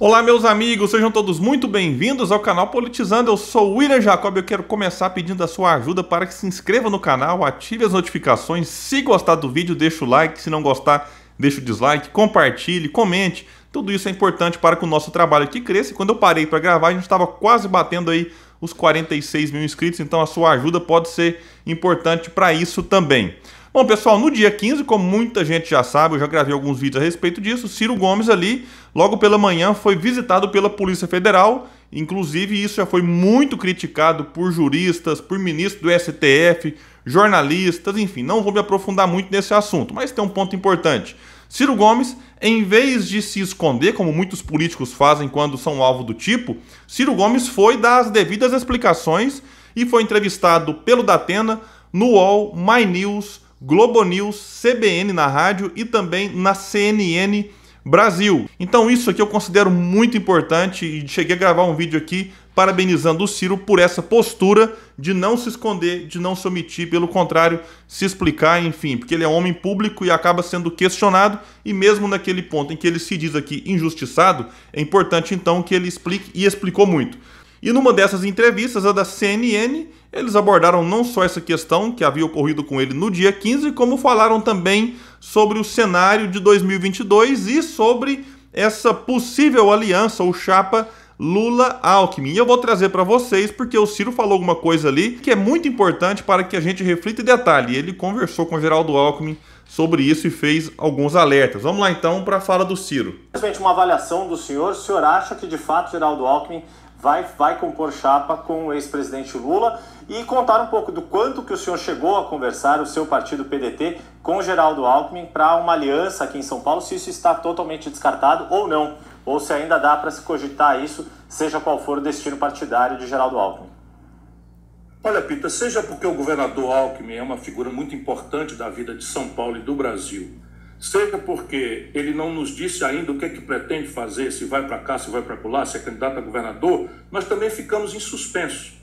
Olá, meus amigos, sejam todos muito bem-vindos ao canal Politizando. Eu sou o William Jacob e eu quero começar pedindo a sua ajuda para que se inscreva no canal, ative as notificações. Se gostar do vídeo, deixa o like. Se não gostar, deixa o dislike, compartilhe, comente. Tudo isso é importante para que o nosso trabalho aqui cresça. E quando eu parei para gravar, a gente estava quase batendo aí os 46 mil inscritos, então a sua ajuda pode ser importante para isso também. Bom, pessoal, no dia 15, como muita gente já sabe, eu já gravei alguns vídeos a respeito disso, Ciro Gomes ali, logo pela manhã, foi visitado pela Polícia Federal. Inclusive, isso já foi muito criticado por juristas, por ministros do STF, jornalistas, enfim, não vou me aprofundar muito nesse assunto, mas tem um ponto importante. Ciro Gomes, em vez de se esconder, como muitos políticos fazem quando são alvo do tipo, Ciro Gomes foi dar as devidas explicações e foi entrevistado pelo Datena no UOL, My News, Globo News, CBN na rádio e também na CNN Brasil. Então isso aqui eu considero muito importante e cheguei a gravar um vídeo aqui parabenizando o Ciro por essa postura de não se esconder, de não se omitir, pelo contrário, se explicar, enfim, porque ele é homem público e acaba sendo questionado e mesmo naquele ponto em que ele se diz aqui injustiçado, é importante então que ele explique e explicou muito. E numa dessas entrevistas, a da CNN, eles abordaram não só essa questão que havia ocorrido com ele no dia 15, como falaram também sobre o cenário de 2022 e sobre essa possível aliança ou chapa Lula-Alckmin. E eu vou trazer para vocês porque o Ciro falou alguma coisa ali que é muito importante para que a gente reflita e detalhe. Ele conversou com o Geraldo Alckmin sobre isso e fez alguns alertas. Vamos lá então para a fala do Ciro. uma avaliação do senhor. O senhor acha que de fato Geraldo Alckmin vai, vai compor chapa com o ex-presidente Lula e contar um pouco do quanto que o senhor chegou a conversar, o seu partido PDT, com Geraldo Alckmin para uma aliança aqui em São Paulo, se isso está totalmente descartado ou não, ou se ainda dá para se cogitar isso, seja qual for o destino partidário de Geraldo Alckmin. Olha, Pita, seja porque o governador Alckmin é uma figura muito importante da vida de São Paulo e do Brasil, Seja porque ele não nos disse ainda o que é que pretende fazer, se vai para cá, se vai para lá, se é candidato a governador, nós também ficamos em suspenso.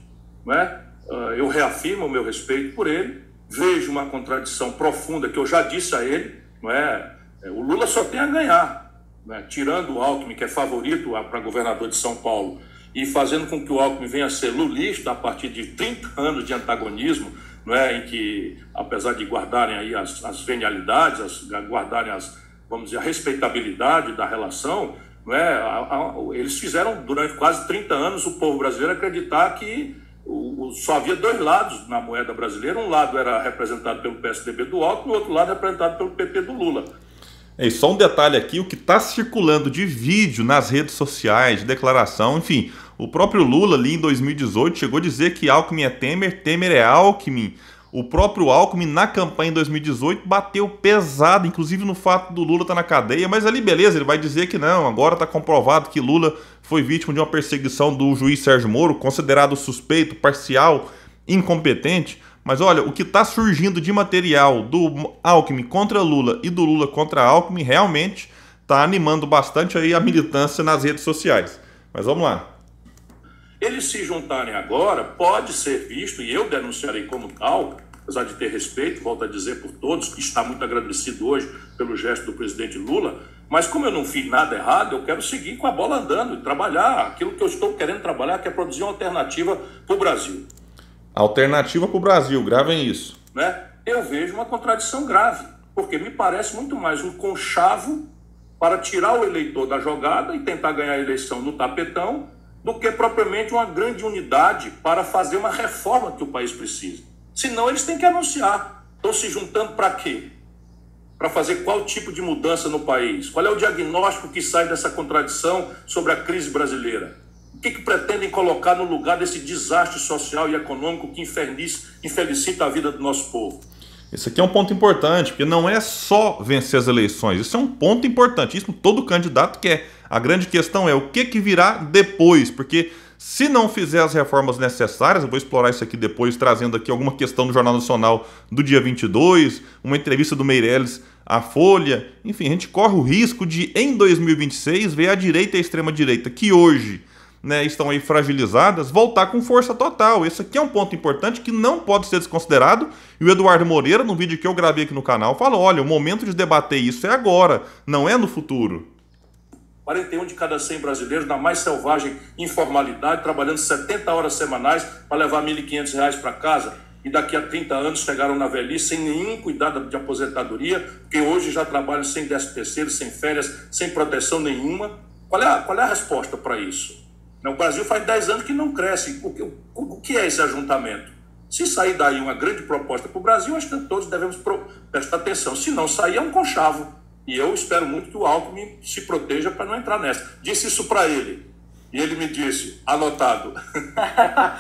Não é? Ah, eu reafirmo o meu respeito por ele, vejo uma contradição profunda que eu já disse a ele, não é? é o Lula só tem a ganhar, é? tirando o Alckmin, que é favorito para governador de São Paulo, e fazendo com que o Alckmin venha a ser lulista a partir de 30 anos de antagonismo, é em que, apesar de guardarem aí as, as venialidades, as, né, guardarem as, vamos dizer, a respeitabilidade da relação, né, a, a, eles fizeram durante quase 30 anos o povo brasileiro acreditar que o, o, só havia dois lados na moeda brasileira. Um lado era representado pelo PSDB do Alckmin, o outro lado representado pelo PP do Lula. É, e só um detalhe aqui, o que está circulando de vídeo nas redes sociais, de declaração, enfim, o próprio Lula ali em 2018 chegou a dizer que Alckmin é Temer, Temer é Alckmin. O próprio Alckmin na campanha em 2018 bateu pesado, inclusive no fato do Lula estar tá na cadeia, mas ali beleza, ele vai dizer que não, agora está comprovado que Lula foi vítima de uma perseguição do juiz Sérgio Moro, considerado suspeito, parcial, incompetente. Mas olha, o que está surgindo de material do Alckmin contra Lula e do Lula contra Alckmin realmente está animando bastante aí a militância nas redes sociais. Mas vamos lá. Eles se juntarem agora pode ser visto, e eu denunciarei como tal, apesar de ter respeito, volto a dizer por todos, que está muito agradecido hoje pelo gesto do presidente Lula, mas como eu não fiz nada errado, eu quero seguir com a bola andando e trabalhar aquilo que eu estou querendo trabalhar, que é produzir uma alternativa para o Brasil. Alternativa para o Brasil, gravem isso. Né? Eu vejo uma contradição grave, porque me parece muito mais um conchavo para tirar o eleitor da jogada e tentar ganhar a eleição no tapetão do que propriamente uma grande unidade para fazer uma reforma que o país precisa. Senão eles têm que anunciar. Estão se juntando para quê? Para fazer qual tipo de mudança no país? Qual é o diagnóstico que sai dessa contradição sobre a crise brasileira? O que, que pretendem colocar no lugar desse desastre social e econômico que infelicita a vida do nosso povo? Isso aqui é um ponto importante, porque não é só vencer as eleições. Isso é um ponto importantíssimo, todo candidato quer. A grande questão é o que, que virá depois, porque se não fizer as reformas necessárias, eu vou explorar isso aqui depois, trazendo aqui alguma questão do Jornal Nacional do dia 22, uma entrevista do Meirelles à Folha. Enfim, a gente corre o risco de, em 2026, ver a direita e a extrema-direita, que hoje né, estão aí fragilizadas, voltar com força total. Esse aqui é um ponto importante que não pode ser desconsiderado. E o Eduardo Moreira, no vídeo que eu gravei aqui no canal, falou: olha, o momento de debater isso é agora, não é no futuro. 41 de cada 100 brasileiros na mais selvagem informalidade, trabalhando 70 horas semanais para levar R$ 1.500 para casa. E daqui a 30 anos chegaram na velhice sem nenhum cuidado de aposentadoria, que hoje já trabalham sem 10 terceiro, sem férias, sem proteção nenhuma. Qual é a, qual é a resposta para isso? Né, o Brasil faz 10 anos que não cresce. O que, o que é esse ajuntamento? Se sair daí uma grande proposta para o Brasil, acho que todos devemos prestar atenção. Se não sair, é um conchavo. E eu espero muito que o Alckmin se proteja para não entrar nessa. Disse isso para ele. E ele me disse, anotado.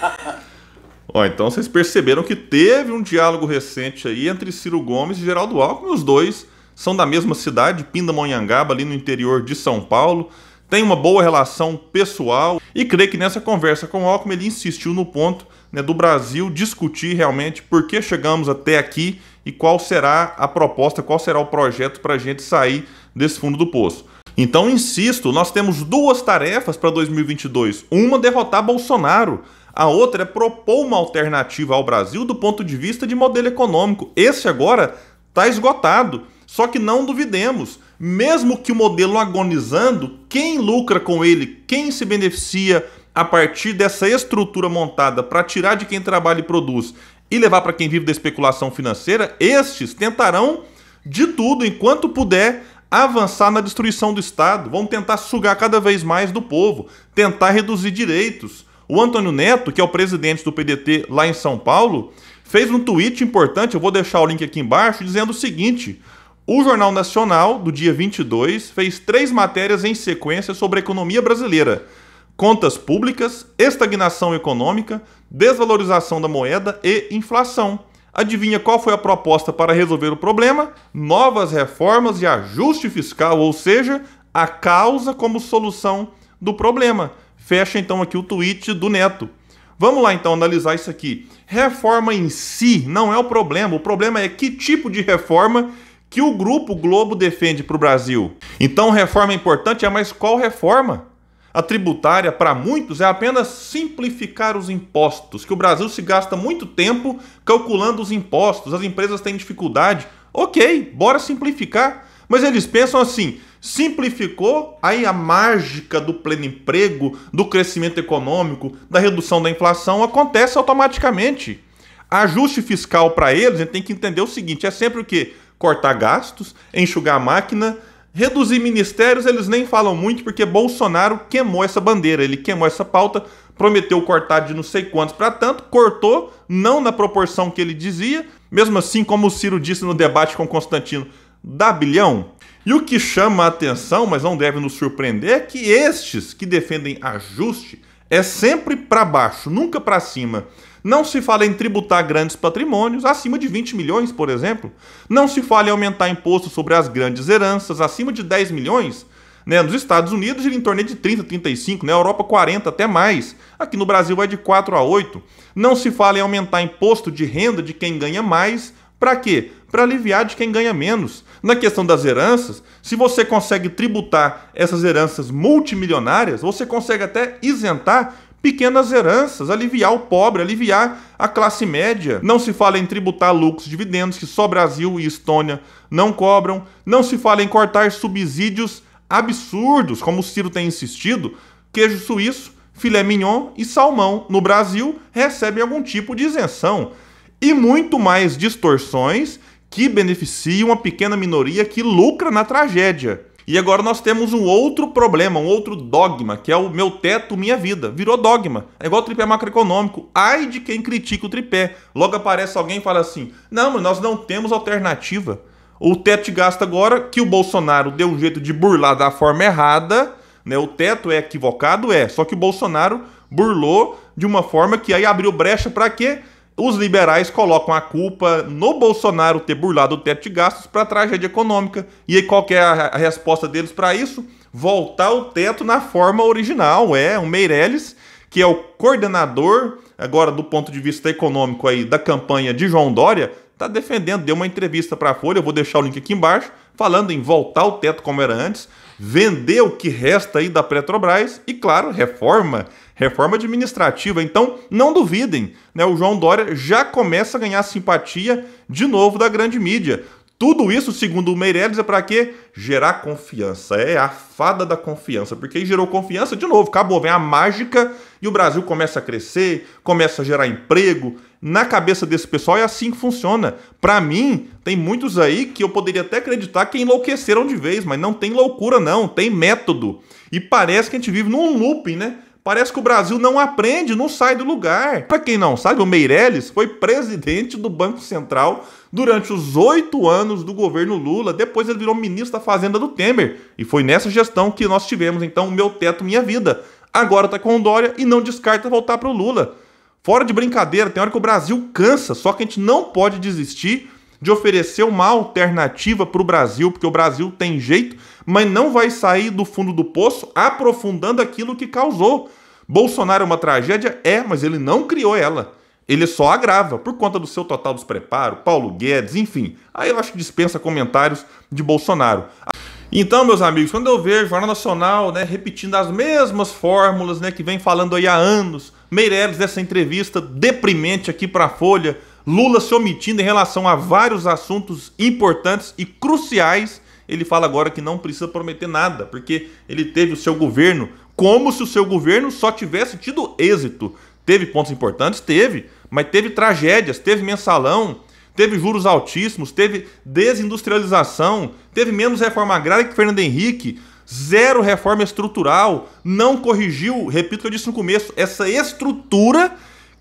Ó, então vocês perceberam que teve um diálogo recente aí entre Ciro Gomes e Geraldo Alckmin. Os dois são da mesma cidade, Pindamonhangaba, ali no interior de São Paulo tem uma boa relação pessoal e creio que nessa conversa com o Alckmin ele insistiu no ponto né, do Brasil discutir realmente por que chegamos até aqui e qual será a proposta, qual será o projeto para a gente sair desse fundo do poço. Então, insisto, nós temos duas tarefas para 2022. Uma, derrotar Bolsonaro. A outra é propor uma alternativa ao Brasil do ponto de vista de modelo econômico. Esse agora está esgotado. Só que não duvidemos, mesmo que o modelo agonizando, quem lucra com ele, quem se beneficia a partir dessa estrutura montada para tirar de quem trabalha e produz e levar para quem vive da especulação financeira, estes tentarão de tudo enquanto puder avançar na destruição do Estado, vão tentar sugar cada vez mais do povo, tentar reduzir direitos. O Antônio Neto, que é o presidente do PDT lá em São Paulo, fez um tweet importante, eu vou deixar o link aqui embaixo, dizendo o seguinte: o Jornal Nacional, do dia 22, fez três matérias em sequência sobre a economia brasileira: contas públicas, estagnação econômica, desvalorização da moeda e inflação. Adivinha qual foi a proposta para resolver o problema? Novas reformas e ajuste fiscal, ou seja, a causa como solução do problema. Fecha então aqui o tweet do Neto. Vamos lá então analisar isso aqui. Reforma em si não é o problema, o problema é que tipo de reforma que o grupo Globo defende para o Brasil. Então, reforma é importante é, mas qual reforma? A tributária, para muitos, é apenas simplificar os impostos, que o Brasil se gasta muito tempo calculando os impostos, as empresas têm dificuldade. Ok, bora simplificar. Mas eles pensam assim: simplificou, aí a mágica do pleno emprego, do crescimento econômico, da redução da inflação acontece automaticamente. Ajuste fiscal para eles, a gente tem que entender o seguinte: é sempre o quê? cortar gastos, enxugar a máquina, reduzir ministérios, eles nem falam muito porque Bolsonaro queimou essa bandeira, ele queimou essa pauta, prometeu cortar de não sei quantos para tanto, cortou, não na proporção que ele dizia, mesmo assim, como o Ciro disse no debate com Constantino, dá bilhão. E o que chama a atenção, mas não deve nos surpreender, é que estes que defendem ajuste é sempre para baixo, nunca para cima. Não se fala em tributar grandes patrimônios, acima de 20 milhões, por exemplo. Não se fala em aumentar imposto sobre as grandes heranças, acima de 10 milhões. Né? Nos Estados Unidos ele em torno de 30, 35, na né? Europa 40, até mais. Aqui no Brasil vai de 4 a 8. Não se fala em aumentar imposto de renda de quem ganha mais para quê? Para aliviar de quem ganha menos. Na questão das heranças, se você consegue tributar essas heranças multimilionárias, você consegue até isentar pequenas heranças, aliviar o pobre, aliviar a classe média. Não se fala em tributar lucros, dividendos que só Brasil e Estônia não cobram. Não se fala em cortar subsídios absurdos, como o Ciro tem insistido, queijo suíço, filé mignon e salmão no Brasil recebem algum tipo de isenção e muito mais distorções que beneficiam uma pequena minoria que lucra na tragédia. E agora nós temos um outro problema, um outro dogma, que é o meu teto, minha vida. Virou dogma. É igual o tripé macroeconômico. Ai de quem critica o tripé. Logo aparece alguém e fala assim: não, mas nós não temos alternativa. O teto de gasto agora, que o Bolsonaro deu um jeito de burlar da forma errada, né? O teto é equivocado, é. Só que o Bolsonaro burlou de uma forma que aí abriu brecha para quê? Os liberais colocam a culpa no Bolsonaro ter burlado o teto de gastos para a tragédia econômica. E aí, qual é a resposta deles para isso? Voltar o teto na forma original. É, o Meirelles, que é o coordenador, agora do ponto de vista econômico aí, da campanha de João Dória, está defendendo, deu uma entrevista para a Folha, eu vou deixar o link aqui embaixo, falando em voltar o teto como era antes, vender o que resta aí da Petrobras e, claro, reforma reforma administrativa. Então, não duvidem, né? O João Dória já começa a ganhar simpatia de novo da grande mídia. Tudo isso, segundo o Meirelles, é para quê? Gerar confiança. É a fada da confiança. Porque gerou confiança, de novo, acabou. Vem a mágica e o Brasil começa a crescer, começa a gerar emprego. Na cabeça desse pessoal é assim que funciona. Para mim, tem muitos aí que eu poderia até acreditar que enlouqueceram de vez, mas não tem loucura, não. Tem método. E parece que a gente vive num looping, né? Parece que o Brasil não aprende, não sai do lugar. Para quem não sabe, o Meirelles foi presidente do Banco Central durante os oito anos do governo Lula. Depois ele virou ministro da Fazenda do Temer. E foi nessa gestão que nós tivemos, então, o Meu Teto Minha Vida. Agora tá com o Dória e não descarta voltar pro Lula. Fora de brincadeira, tem hora que o Brasil cansa, só que a gente não pode desistir de oferecer uma alternativa para o Brasil, porque o Brasil tem jeito, mas não vai sair do fundo do poço aprofundando aquilo que causou. Bolsonaro é uma tragédia? É, mas ele não criou ela. Ele só agrava por conta do seu total despreparo, Paulo Guedes, enfim. Aí eu acho que dispensa comentários de Bolsonaro. Então, meus amigos, quando eu vejo o Jornal Nacional né, repetindo as mesmas fórmulas né, que vem falando aí há anos, Meirelles dessa entrevista deprimente aqui para a Folha, Lula se omitindo em relação a vários assuntos importantes e cruciais. Ele fala agora que não precisa prometer nada, porque ele teve o seu governo como se o seu governo só tivesse tido êxito. Teve pontos importantes? Teve, mas teve tragédias, teve mensalão, teve juros altíssimos, teve desindustrialização, teve menos reforma agrária que Fernando Henrique, zero reforma estrutural, não corrigiu, repito o que eu disse no começo, essa estrutura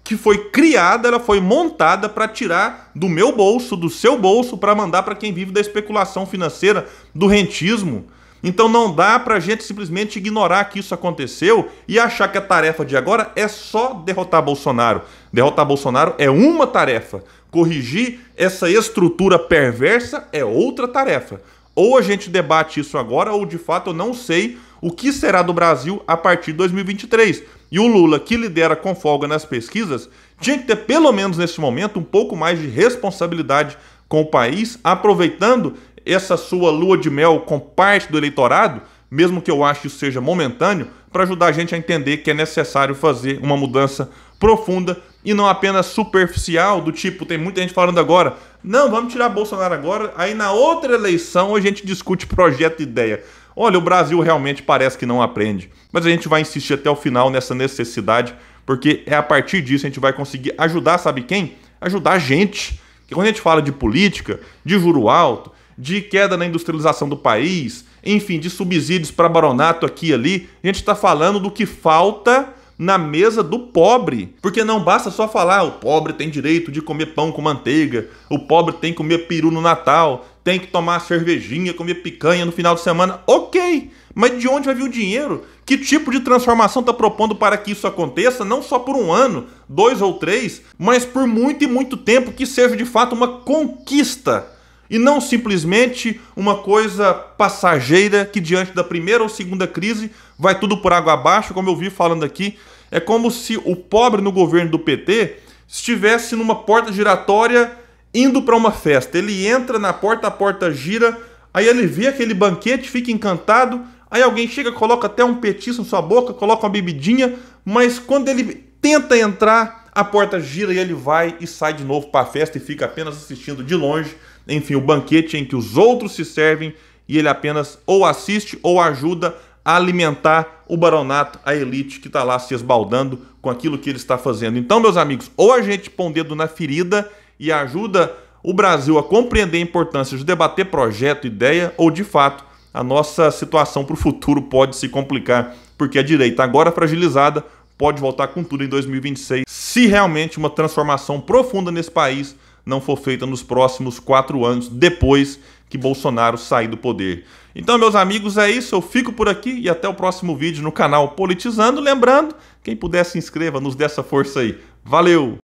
que foi criada, ela foi montada para tirar do meu bolso, do seu bolso, para mandar para quem vive da especulação financeira, do rentismo. Então não dá para a gente simplesmente ignorar que isso aconteceu e achar que a tarefa de agora é só derrotar Bolsonaro. Derrotar Bolsonaro é uma tarefa, corrigir essa estrutura perversa é outra tarefa. Ou a gente debate isso agora, ou de fato eu não sei o que será do Brasil a partir de 2023. E o Lula, que lidera com folga nas pesquisas, tinha que ter, pelo menos nesse momento, um pouco mais de responsabilidade com o país, aproveitando essa sua lua de mel com parte do eleitorado, mesmo que eu acho que isso seja momentâneo, para ajudar a gente a entender que é necessário fazer uma mudança profunda e não apenas superficial, do tipo, tem muita gente falando agora, não, vamos tirar Bolsonaro agora, aí na outra eleição a gente discute projeto e ideia. Olha, o Brasil realmente parece que não aprende, mas a gente vai insistir até o final nessa necessidade, porque é a partir disso a gente vai conseguir ajudar, sabe quem? Ajudar a gente. Porque quando a gente fala de política, de juro alto, de queda na industrialização do país, enfim, de subsídios para baronato aqui e ali, a gente está falando do que falta na mesa do pobre. Porque não basta só falar ah, o pobre tem direito de comer pão com manteiga, o pobre tem que comer peru no Natal, tem que tomar cervejinha, comer picanha no final de semana. Ok, mas de onde vai vir o dinheiro? Que tipo de transformação está propondo para que isso aconteça, não só por um ano, dois ou três, mas por muito e muito tempo que seja de fato uma conquista e não simplesmente uma coisa passageira que diante da primeira ou segunda crise vai tudo por água abaixo, como eu vi falando aqui. É como se o pobre no governo do PT estivesse numa porta giratória indo para uma festa. Ele entra na porta, a porta gira, aí ele vê aquele banquete, fica encantado. Aí alguém chega, coloca até um petisco na sua boca, coloca uma bebidinha, mas quando ele tenta entrar, a porta gira e ele vai e sai de novo para a festa e fica apenas assistindo de longe. Enfim, o banquete em que os outros se servem e ele apenas ou assiste ou ajuda a alimentar o baronato, a elite que está lá se esbaldando com aquilo que ele está fazendo. Então, meus amigos, ou a gente põe o dedo na ferida e ajuda o Brasil a compreender a importância de debater projeto, ideia ou, de fato, a nossa situação para o futuro pode se complicar, porque a direita, agora fragilizada, pode voltar com tudo em 2026, se realmente uma transformação profunda nesse país não for feita nos próximos quatro anos, depois que Bolsonaro sair do poder. Então, meus amigos, é isso. Eu fico por aqui e até o próximo vídeo no canal Politizando. Lembrando, quem puder se inscreva, nos dê essa força aí. Valeu!